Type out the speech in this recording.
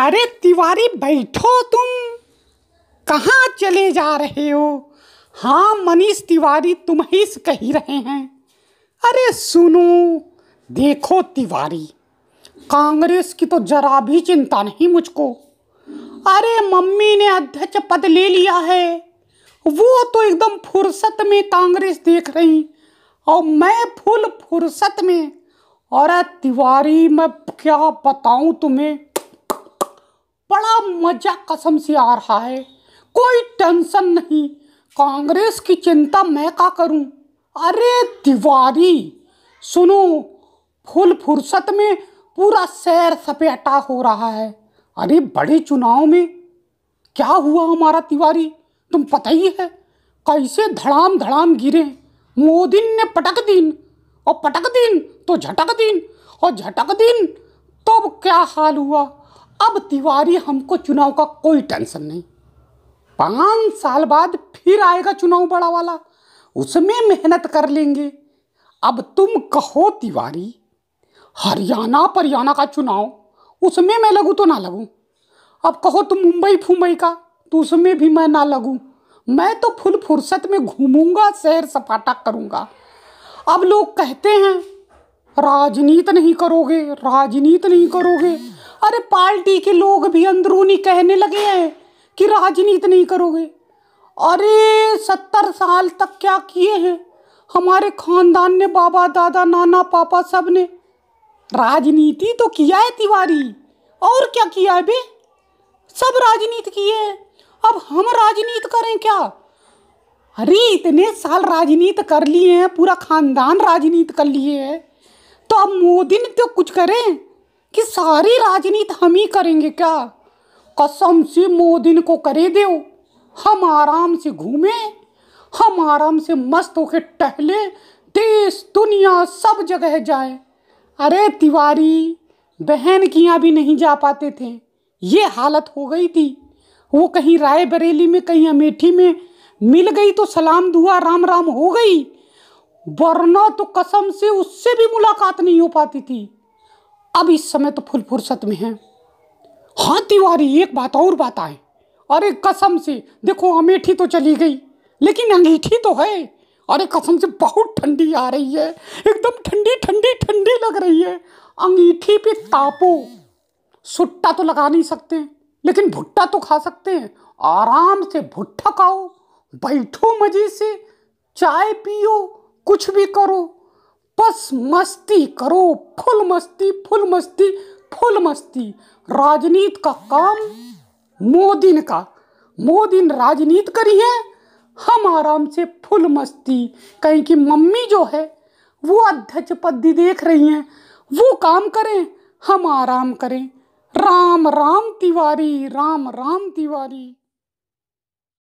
अरे तिवारी बैठो तुम कहाँ चले जा रहे हो हाँ मनीष तिवारी तुम ही से कही रहे हैं अरे सुनो देखो तिवारी कांग्रेस की तो जरा भी चिंता नहीं मुझको अरे मम्मी ने अध्यक्ष पद ले लिया है वो तो एकदम फुर्सत में कांग्रेस देख रही और मैं फुल फुर्सत में अरे तिवारी मैं क्या बताऊँ तुम्हें बड़ा मजा कसम से आ रहा है कोई टेंशन नहीं कांग्रेस की चिंता मैं का करूं अरे तिवारी सुनो फुल फुर्सत में पूरा सैर सपेटा हो रहा है अरे बड़े चुनाव में क्या हुआ हमारा तिवारी तुम पता ही है कैसे धड़ाम धड़ाम गिरे मोदी ने पटक दिन और पटक दिन तो झटक दिन और झटक दिन तब तो क्या हाल हुआ अब तिवारी हमको चुनाव का कोई टेंशन नहीं पाँच साल बाद फिर आएगा चुनाव बड़ा वाला उसमें मेहनत कर लेंगे अब तुम कहो तिवारी हरियाणा परियाणा का चुनाव उसमें मैं लगूँ तो ना लगूँ अब कहो तुम मुंबई फुंबई का तो उसमें भी मैं ना लगूँ मैं तो फुल फुर्सत में घूमूंगा सैर सपाटा करूँगा अब लोग कहते हैं राजनीति नहीं करोगे राजनीति नहीं करोगे अरे पार्टी के लोग भी अंदरूनी कहने लगे हैं कि राजनीति नहीं करोगे अरे सत्तर साल तक क्या किए हैं हमारे खानदान ने बाबा दादा नाना पापा सब ने राजनीति तो किया है तिवारी और क्या किया है बे सब राजनीति किए हैं अब हम राजनीति करें क्या अरे इतने साल राजनीति कर लिए हैं पूरा खानदान राजनीति कर लिए है तो अब मोदी ने तो कुछ करें कि सारी राजनीति हम ही करेंगे क्या कसम से मोदी को करे दे हम आराम से घूमे हम आराम से मस्त होके टहले देश दुनिया सब जगह जाए अरे तिवारी बहन की यहाँ भी नहीं जा पाते थे ये हालत हो गई थी वो कहीं राय बरेली में कहीं अमेठी में मिल गई तो सलाम दुआ राम राम हो गई वरना तो कसम से उससे भी मुलाकात नहीं हो पाती थी अब इस समय तो फुल फुर्सत में है हाँ तिवारी एक बात और बात आए अरे कसम से देखो अमेठी तो चली गई लेकिन अंगीठी तो है अरे कसम से बहुत ठंडी आ रही है एकदम ठंडी ठंडी ठंडी लग रही है अंगीठी पे तापो सुट्टा तो लगा नहीं सकते लेकिन भुट्टा तो खा सकते हैं आराम से भुट्टा खाओ बैठो मजे से चाय पियो कुछ भी करो बस मस्ती करो फुल मस्ती फुल मस्ती फुल मस्ती राजनीत का काम मोदिन का राजनीत करी है हम आराम से फुल मस्ती कहीं की मम्मी जो है वो अध्यक्ष पद देख रही हैं वो काम करें हम आराम करें राम राम तिवारी राम राम तिवारी